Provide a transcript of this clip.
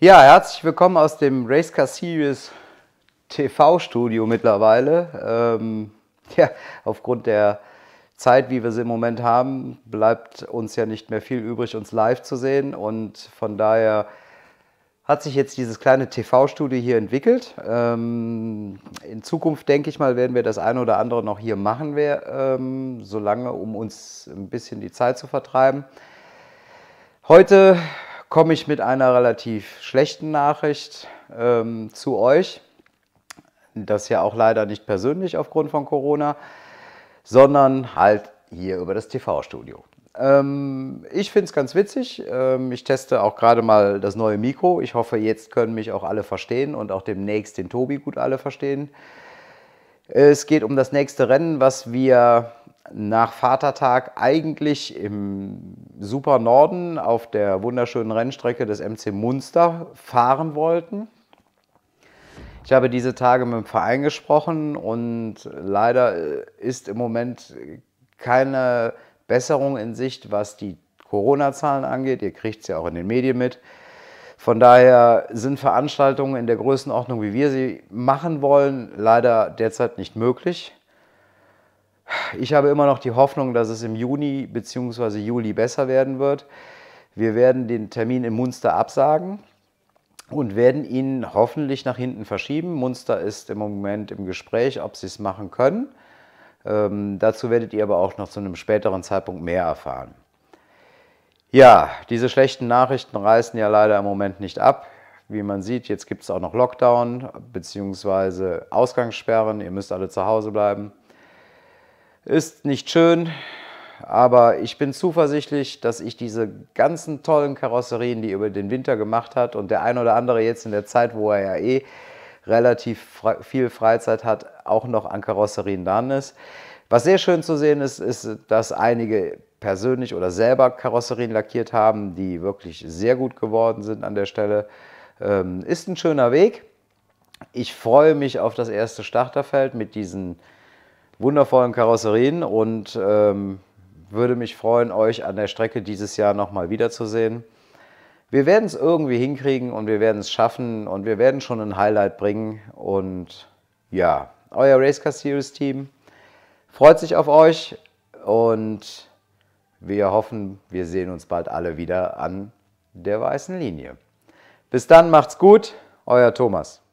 Ja, herzlich willkommen aus dem Racecar Series TV-Studio mittlerweile. Ähm, ja, aufgrund der Zeit, wie wir sie im Moment haben, bleibt uns ja nicht mehr viel übrig, uns live zu sehen. Und von daher hat sich jetzt dieses kleine TV-Studio hier entwickelt. Ähm, in Zukunft, denke ich mal, werden wir das eine oder andere noch hier machen, wir, ähm, solange, um uns ein bisschen die Zeit zu vertreiben. Heute komme ich mit einer relativ schlechten Nachricht ähm, zu euch. Das ja auch leider nicht persönlich aufgrund von Corona, sondern halt hier über das TV-Studio. Ähm, ich finde es ganz witzig. Ähm, ich teste auch gerade mal das neue Mikro. Ich hoffe, jetzt können mich auch alle verstehen und auch demnächst den Tobi gut alle verstehen. Es geht um das nächste Rennen, was wir nach Vatertag eigentlich im super Norden auf der wunderschönen Rennstrecke des MC Munster fahren wollten. Ich habe diese Tage mit dem Verein gesprochen und leider äh, ist im Moment keine Besserung in Sicht, was die Corona-Zahlen angeht. Ihr kriegt es ja auch in den Medien mit. Von daher sind Veranstaltungen in der Größenordnung, wie wir sie machen wollen, leider derzeit nicht möglich. Ich habe immer noch die Hoffnung, dass es im Juni bzw. Juli besser werden wird. Wir werden den Termin in Munster absagen und werden ihn hoffentlich nach hinten verschieben. Munster ist im Moment im Gespräch, ob sie es machen können. Ähm, dazu werdet ihr aber auch noch zu einem späteren Zeitpunkt mehr erfahren. Ja, diese schlechten Nachrichten reißen ja leider im Moment nicht ab. Wie man sieht, jetzt gibt es auch noch Lockdown bzw. Ausgangssperren. Ihr müsst alle zu Hause bleiben. Ist nicht schön, aber ich bin zuversichtlich, dass ich diese ganzen tollen Karosserien, die über den Winter gemacht hat und der ein oder andere jetzt in der Zeit, wo er ja eh relativ viel Freizeit hat, auch noch an Karosserien dran ist. Was sehr schön zu sehen ist, ist, dass einige persönlich oder selber Karosserien lackiert haben, die wirklich sehr gut geworden sind an der Stelle. Ähm, ist ein schöner Weg. Ich freue mich auf das erste Starterfeld mit diesen wundervollen Karosserien und ähm, würde mich freuen, euch an der Strecke dieses Jahr nochmal wiederzusehen. Wir werden es irgendwie hinkriegen und wir werden es schaffen und wir werden schon ein Highlight bringen. Und ja, euer Racecar Series Team freut sich auf euch und wir hoffen, wir sehen uns bald alle wieder an der weißen Linie. Bis dann, macht's gut, euer Thomas.